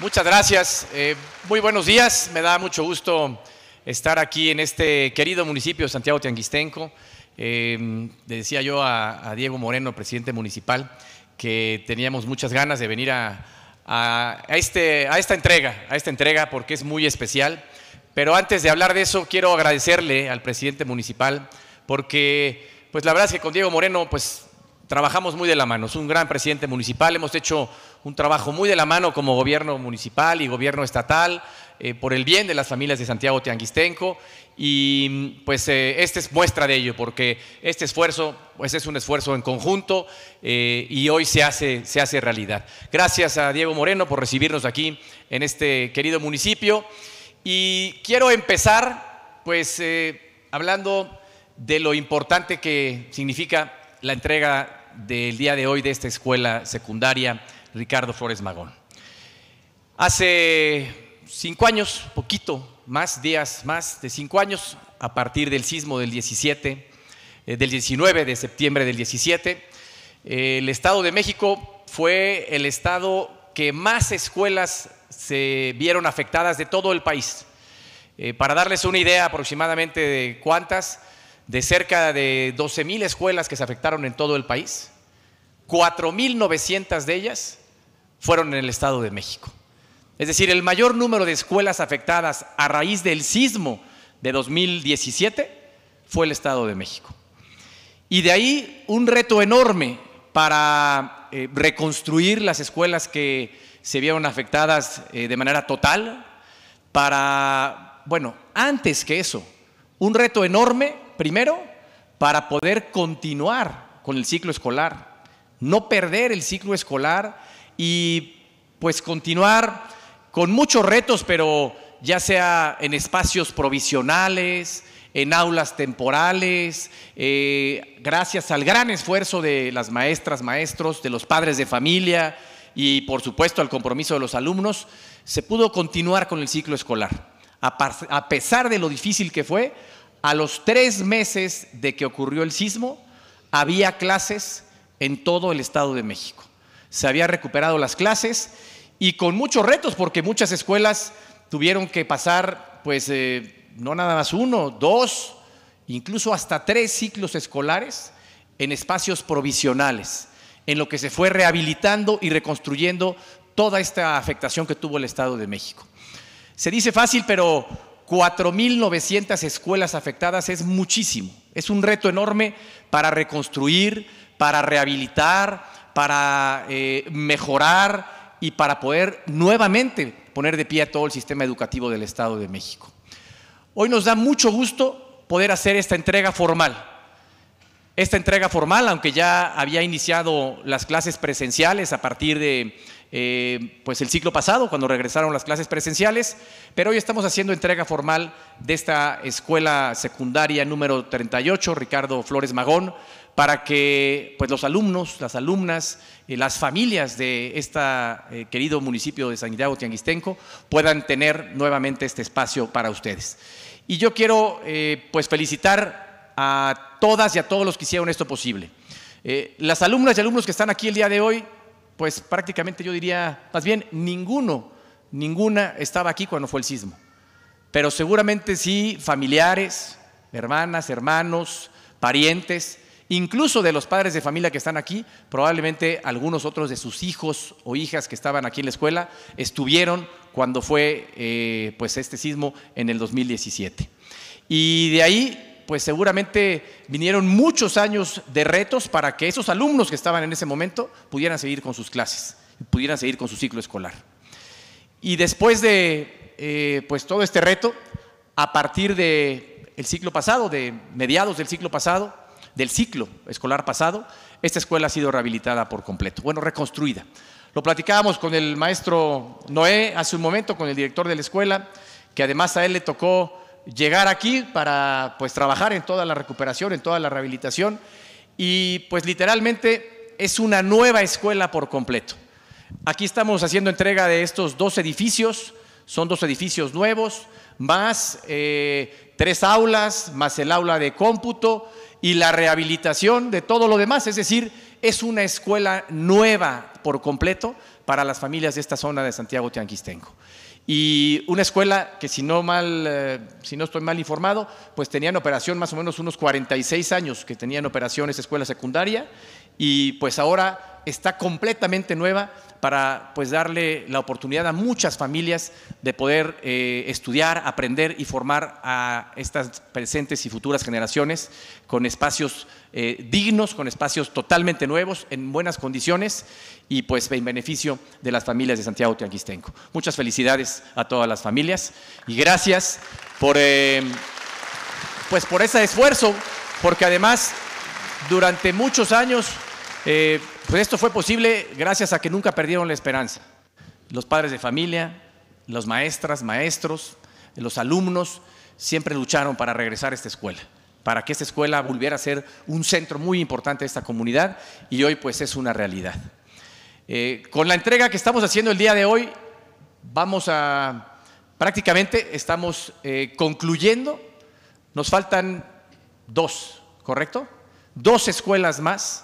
Muchas gracias. Eh, muy buenos días. Me da mucho gusto estar aquí en este querido municipio de Santiago Tianguistenco. Eh, le decía yo a, Diego Moreno, presidente municipal, que teníamos muchas ganas de venir a, este, a esta entrega, a esta entrega porque es muy especial. Pero antes de hablar de eso, quiero agradecerle al presidente municipal porque, pues la verdad es que con Diego Moreno, pues trabajamos muy de la mano. Es un gran presidente municipal. Hemos hecho un trabajo muy de la mano como gobierno municipal y gobierno estatal eh, por el bien de las familias de Santiago Tianguistenco. Y pues eh, esta es muestra de ello, porque este esfuerzo pues, es un esfuerzo en conjunto eh, y hoy se hace, se hace realidad. Gracias a Diego Moreno por recibirnos aquí en este querido municipio. Y quiero empezar pues hablando de lo importante que significa la entrega del día de hoy de esta escuela secundaria, Ricardo Flores Magón. Hace cinco años, poquito más, días más de cinco años, a partir del sismo del 17, eh, del 19 de septiembre del 17, eh, el Estado de México fue el estado que más escuelas se vieron afectadas de todo el país. Eh, para darles una idea aproximadamente de cuántas, de cerca de 12.000 escuelas que se afectaron en todo el país, 4.900 de ellas fueron en el Estado de México. Es decir, el mayor número de escuelas afectadas a raíz del sismo de 2017 fue el Estado de México. Y de ahí un reto enorme para eh, reconstruir las escuelas que se vieron afectadas eh, de manera total, para, bueno, antes que eso, un reto enorme primero, para poder continuar con el ciclo escolar, no perder el ciclo escolar y pues continuar con muchos retos, pero ya sea en espacios provisionales, en aulas temporales, eh, gracias al gran esfuerzo de las maestras, maestros, de los padres de familia y por supuesto al compromiso de los alumnos, se pudo continuar con el ciclo escolar. a pesar de lo difícil que fue, a los tres meses de que ocurrió el sismo, había clases en todo el Estado de México. Se había recuperado las clases y con muchos retos, porque muchas escuelas tuvieron que pasar, pues, eh, no nada más uno, dos, incluso hasta tres ciclos escolares en espacios provisionales, en lo que se fue rehabilitando y reconstruyendo toda esta afectación que tuvo el Estado de México. Se dice fácil, pero 4.900 escuelas afectadas es muchísimo. Es un reto enorme para reconstruir, para rehabilitar, para eh, mejorar y para poder nuevamente poner de pie a todo el sistema educativo del Estado de México. Hoy nos da mucho gusto poder hacer esta entrega formal. Esta entrega formal, aunque ya había iniciado las clases presenciales a partir de eh, pues el ciclo pasado, cuando regresaron las clases presenciales, pero hoy estamos haciendo entrega formal de esta escuela secundaria número 38, Ricardo Flores Magón, para que pues, los alumnos, las alumnas, eh, las familias de este querido municipio de Santiago Tianguistenco puedan tener nuevamente este espacio para ustedes. Y yo quiero pues felicitar a todas y a todos los que hicieron esto posible. las alumnas y alumnos que están aquí el día de hoy pues prácticamente yo diría, más bien ninguno, ninguna estaba aquí cuando fue el sismo. Pero seguramente sí familiares, hermanas, hermanos, parientes, incluso de los padres de familia que están aquí, probablemente algunos otros de sus hijos o hijas que estaban aquí en la escuela estuvieron cuando fue eh, pues este sismo en el 2017. Y de ahí pues seguramente vinieron muchos años de retos para que esos alumnos que estaban en ese momento pudieran seguir con sus clases, pudieran seguir con su ciclo escolar. Y después de eh, pues todo este reto, a partir del el ciclo pasado, de mediados del ciclo pasado, del ciclo escolar pasado, esta escuela ha sido rehabilitada por completo, bueno, reconstruida. Lo platicábamos con el maestro Noé hace un momento, con el director de la escuela, que además a él le tocó llegar aquí para pues trabajar en toda la recuperación, en toda la rehabilitación y pues literalmente es una nueva escuela por completo. Aquí estamos haciendo entrega de estos dos edificios, son dos edificios nuevos, más eh, tres aulas, más el aula de cómputo y la rehabilitación de todo lo demás, es decir, es una escuela nueva por completo para las familias de esta zona de Santiago Tianquistenco y una escuela que si no mal eh, si no estoy mal informado, pues tenían operación más o menos unos 46 años que tenían operación esa escuela secundaria y pues ahora está completamente nueva para pues, darle la oportunidad a muchas familias de poder eh, estudiar, aprender y formar a estas presentes y futuras generaciones con espacios eh, dignos, con espacios totalmente nuevos, en buenas condiciones y pues en beneficio de las familias de Santiago Tianquistenco. Muchas felicidades a todas las familias y gracias por, eh, pues, por ese esfuerzo, porque además durante muchos años... Pues esto fue posible gracias a que nunca perdieron la esperanza. Los padres de familia, los maestras, maestros, los alumnos siempre lucharon para regresar a esta escuela, para que esta escuela volviera a ser un centro muy importante de esta comunidad y hoy pues es una realidad. Eh, con la entrega que estamos haciendo el día de hoy, vamos a, prácticamente estamos eh, concluyendo, nos faltan dos, ¿correcto? Dos escuelas más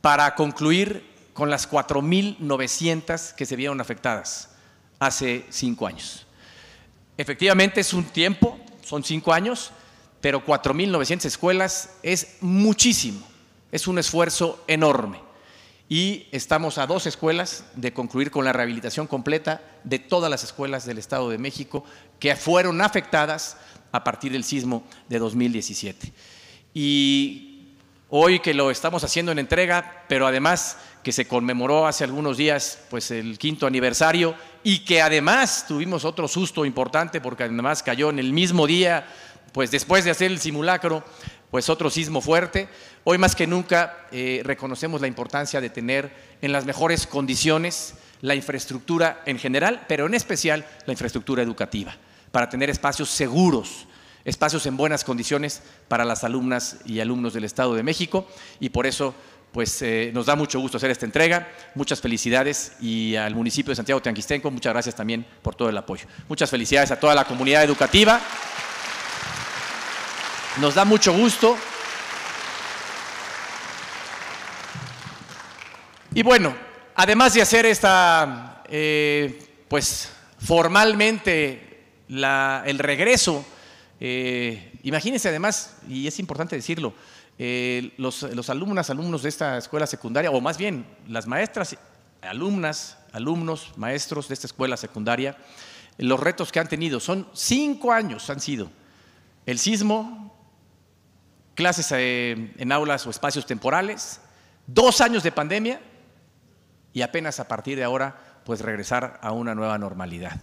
para concluir con las 4.900 que se vieron afectadas hace cinco años. Efectivamente es un tiempo, son cinco años, pero 4.900 escuelas es muchísimo, es un esfuerzo enorme. Y estamos a dos escuelas de concluir con la rehabilitación completa de todas las escuelas del Estado de México que fueron afectadas a partir del sismo de 2017. Y hoy que lo estamos haciendo en entrega, pero además que se conmemoró hace algunos días pues el quinto aniversario y que además tuvimos otro susto importante porque además cayó en el mismo día, pues después de hacer el simulacro, pues otro sismo fuerte. Hoy más que nunca eh, reconocemos la importancia de tener en las mejores condiciones la infraestructura en general, pero en especial la infraestructura educativa, para tener espacios seguros, espacios en buenas condiciones para las alumnas y alumnos del Estado de México y por eso pues eh, nos da mucho gusto hacer esta entrega, muchas felicidades y al municipio de Santiago Teanquistenco, muchas gracias también por todo el apoyo. Muchas felicidades a toda la comunidad educativa. Nos da mucho gusto. Y bueno, además de hacer esta, eh, pues formalmente el regreso eh, imagínense además, y es importante decirlo, eh, los, los, alumnas, alumnos de esta escuela secundaria, o más bien las maestras, alumnas, alumnos, maestros de esta escuela secundaria, los retos que han tenido son cinco años han sido el sismo, clases eh, en aulas o espacios temporales, dos años de pandemia y apenas a partir de ahora pues regresar a una nueva normalidad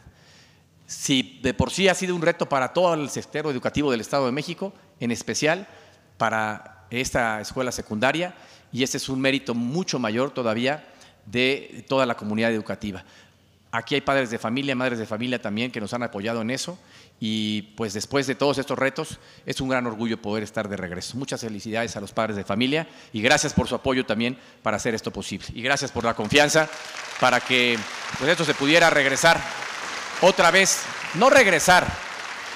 si de por sí ha sido un reto para todo el sector educativo del Estado de México, en especial para esta escuela secundaria, y ese es un mérito mucho mayor todavía de toda la comunidad educativa. Aquí hay padres de familia, madres de familia también que nos han apoyado en eso y pues después de todos estos retos es un gran orgullo poder estar de regreso. Muchas felicidades a los padres de familia y gracias por su apoyo también para hacer esto posible y gracias por la confianza para que pues, esto se pudiera regresar otra vez, no regresar,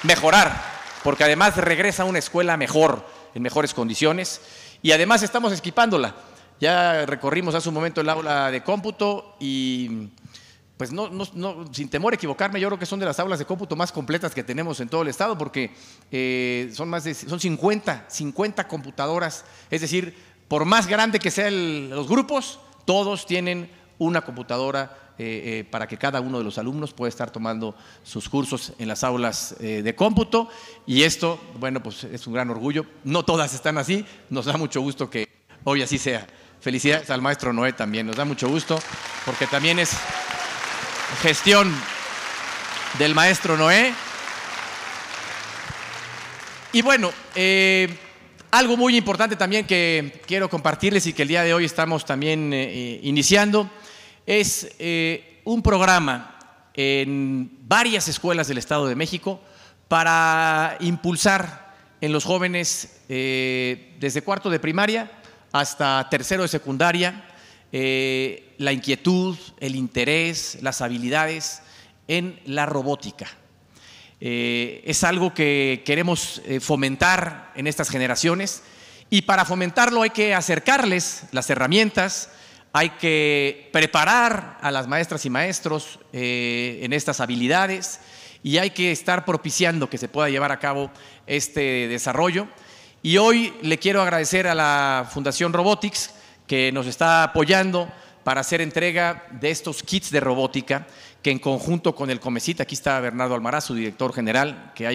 mejorar, porque además regresa a una escuela mejor, en mejores condiciones, y además estamos equipándola. Ya recorrimos hace un momento el aula de cómputo y pues no, sin temor a equivocarme, yo creo que son de las aulas de cómputo más completas que tenemos en todo el estado, porque eh, son más son 50, 50 computadoras. Es decir, por más grande que sean los grupos, todos tienen una computadora eh, eh, para que cada uno de los alumnos pueda estar tomando sus cursos en las aulas eh, de cómputo. Y esto, bueno, pues es un gran orgullo. No todas están así, nos da mucho gusto que hoy así sea. Felicidades al maestro Noé también, nos da mucho gusto, porque también es gestión del maestro Noé. Y bueno, algo muy importante también que quiero compartirles y que el día de hoy estamos también eh, eh, iniciando es eh, un programa en varias escuelas del Estado de México para impulsar en los jóvenes desde cuarto de primaria hasta tercero de secundaria la inquietud, el interés, las habilidades en la robótica. Eh, es algo que queremos eh, fomentar en estas generaciones y para fomentarlo hay que acercarles las herramientas, hay que preparar a las maestras y maestros eh, en estas habilidades y hay que estar propiciando que se pueda llevar a cabo este desarrollo. Y hoy le quiero agradecer a la Fundación Robotics que nos está apoyando para hacer entrega de estos kits de robótica que en conjunto con el Comecit, aquí está Bernardo Almaraz, su director general, que ha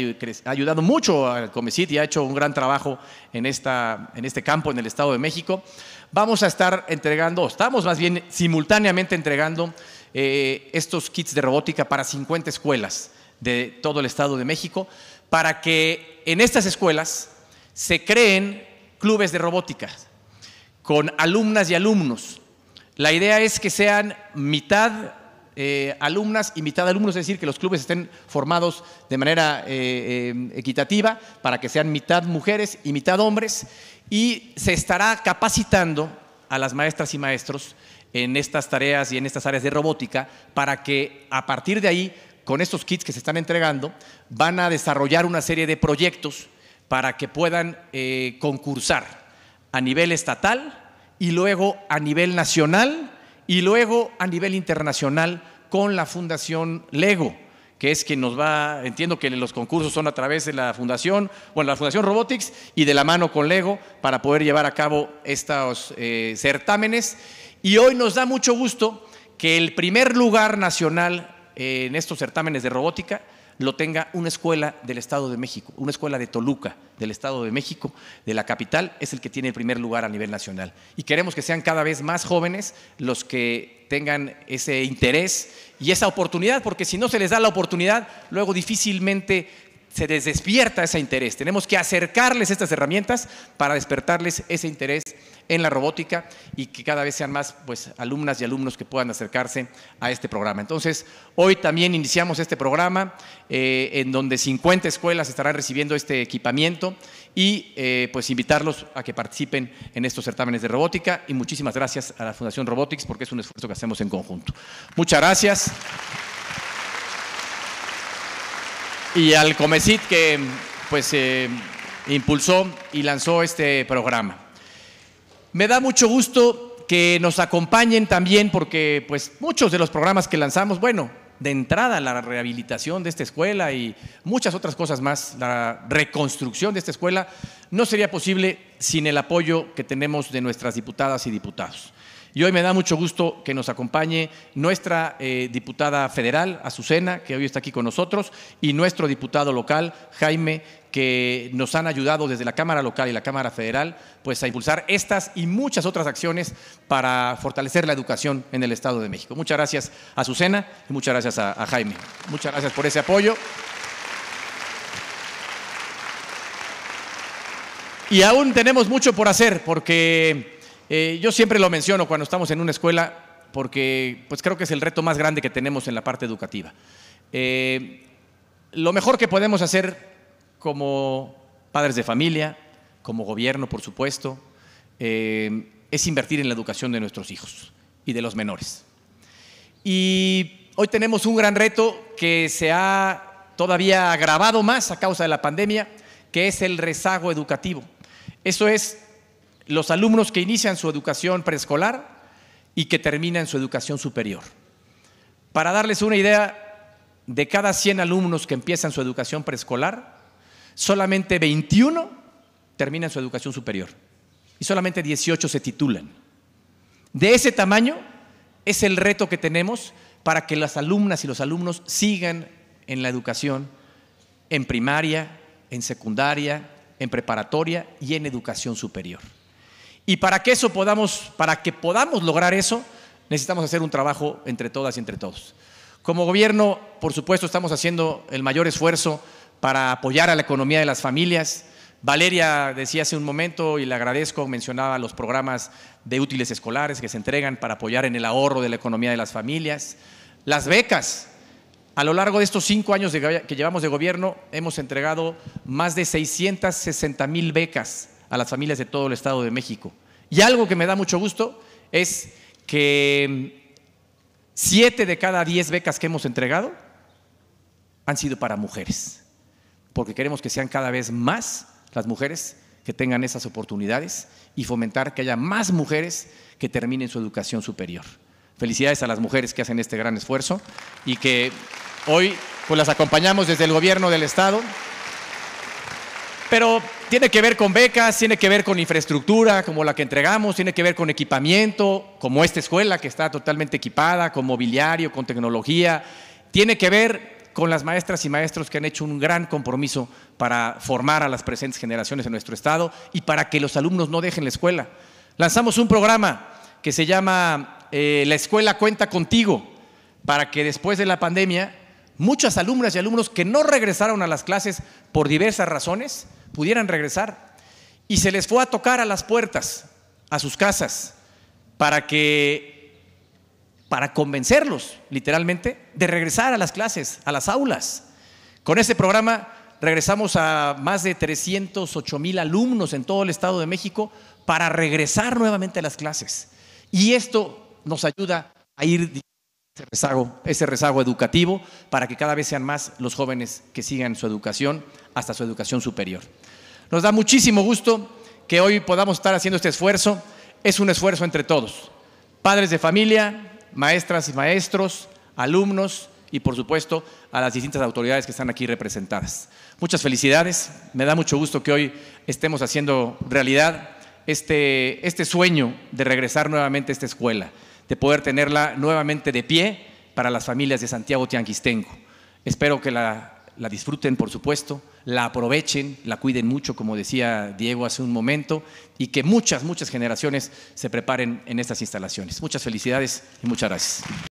ayudado mucho al Comecit y ha hecho un gran trabajo en, este campo, en el Estado de México, vamos a estar entregando, estamos más bien simultáneamente entregando eh, estos kits de robótica para 50 escuelas de todo el Estado de México, para que en estas escuelas se creen clubes de robótica con alumnas y alumnos. La idea es que sean mitad eh, alumnas y mitad alumnos, es decir, que los clubes estén formados de manera eh, eh, equitativa para que sean mitad mujeres y mitad hombres. Y se estará capacitando a las maestras y maestros en estas tareas y en estas áreas de robótica para que a partir de ahí, con estos kits que se están entregando, van a desarrollar una serie de proyectos para que puedan concursar a nivel estatal y luego a nivel nacional y luego a nivel internacional con la Fundación Lego que es quien nos va, entiendo que los concursos son a través de la Fundación, bueno, la Fundación Robotics y de la mano con Lego para poder llevar a cabo estos eh, certámenes. Y hoy nos da mucho gusto que el primer lugar nacional eh, en estos certámenes de robótica lo tenga una escuela del Estado de México, una escuela de Toluca, del Estado de México, de la capital, es el que tiene el primer lugar a nivel nacional. Y queremos que sean cada vez más jóvenes los que tengan ese interés y esa oportunidad, porque si no se les da la oportunidad, luego difícilmente se les despierta ese interés. Tenemos que acercarles estas herramientas para despertarles ese interés en la robótica y que cada vez sean más pues, alumnas y alumnos que puedan acercarse a este programa. Entonces, hoy también iniciamos este programa eh, en donde 50 escuelas estarán recibiendo este equipamiento y eh, pues invitarlos a que participen en estos certámenes de robótica y muchísimas gracias a la Fundación Robotics porque es un esfuerzo que hacemos en conjunto. Muchas gracias. Y al Comecit que pues eh, impulsó y lanzó este programa. Me da mucho gusto que nos acompañen también porque pues muchos de los programas que lanzamos, bueno, de entrada la rehabilitación de esta escuela y muchas otras cosas más, la reconstrucción de esta escuela, no sería posible sin el apoyo que tenemos de nuestras diputadas y diputados. Y hoy me da mucho gusto que nos acompañe nuestra eh, diputada federal, Azucena, que hoy está aquí con nosotros, y nuestro diputado local, Jaime, que nos han ayudado desde la Cámara Local y la Cámara Federal pues, a impulsar estas y muchas otras acciones para fortalecer la educación en el Estado de México. Muchas gracias a Azucena y muchas gracias a Jaime. Muchas gracias por ese apoyo. Y aún tenemos mucho por hacer porque eh, yo siempre lo menciono cuando estamos en una escuela porque pues creo que es el reto más grande que tenemos en la parte educativa. Eh, lo mejor que podemos hacer como padres de familia, como gobierno, por supuesto, eh, es invertir en la educación de nuestros hijos y de los menores. Y hoy tenemos un gran reto que se ha todavía agravado más a causa de la pandemia, que es el rezago educativo. Eso es los alumnos que inician su educación preescolar y que terminan su educación superior. Para darles una idea, de cada 100 alumnos que empiezan su educación preescolar, solamente 21 terminan su educación superior y solamente 18 se titulan. De ese tamaño es el reto que tenemos para que las alumnas y los alumnos sigan en la educación en primaria, en secundaria, en preparatoria y en educación superior. Y para que eso podamos, para que podamos lograr eso, necesitamos hacer un trabajo entre todas y entre todos. Como gobierno, por supuesto, estamos haciendo el mayor esfuerzo para apoyar a la economía de las familias. Valeria decía hace un momento, y le agradezco, mencionaba los programas de útiles escolares que se entregan para apoyar en el ahorro de la economía de las familias. Las becas. A lo largo de estos cinco años que llevamos de gobierno, hemos entregado más de 660 mil becas a las familias de todo el Estado de México. Y algo que me da mucho gusto es que siete de cada diez becas que hemos entregado han sido para mujeres, porque queremos que sean cada vez más las mujeres que tengan esas oportunidades y fomentar que haya más mujeres que terminen su educación superior. Felicidades a las mujeres que hacen este gran esfuerzo y que hoy pues, las acompañamos desde el gobierno del Estado pero tiene que ver con becas, tiene que ver con infraestructura como la que entregamos, tiene que ver con equipamiento, como esta escuela que está totalmente equipada, con mobiliario, con tecnología. Tiene que ver con las maestras y maestros que han hecho un gran compromiso para formar a las presentes generaciones en nuestro estado y para que los alumnos no dejen la escuela. Lanzamos un programa que se llama eh, La escuela cuenta contigo, para que después de la pandemia muchas alumnas y alumnos que no regresaron a las clases por diversas razones pudieran regresar. Y se les fue a tocar a las puertas, a sus casas, para que, para convencerlos, literalmente, de regresar a las clases, a las aulas. Con este programa regresamos a más de 308 mil alumnos en todo el Estado de México para regresar nuevamente a las clases. Y esto nos ayuda a ir ese rezago, educativo para que cada vez sean más los jóvenes que sigan su educación hasta su educación superior. Nos da muchísimo gusto que hoy podamos estar haciendo este esfuerzo. Es un esfuerzo entre todos, padres de familia, maestras y maestros, alumnos y por supuesto a las distintas autoridades que están aquí representadas. Muchas felicidades, me da mucho gusto que hoy estemos haciendo realidad este, este sueño de regresar nuevamente a esta escuela de poder tenerla nuevamente de pie para las familias de Santiago Tianguistengo. Espero que la, la disfruten, por supuesto, la aprovechen, la cuiden mucho, como decía Diego hace un momento, y que muchas, muchas generaciones se preparen en estas instalaciones. Muchas felicidades y muchas gracias.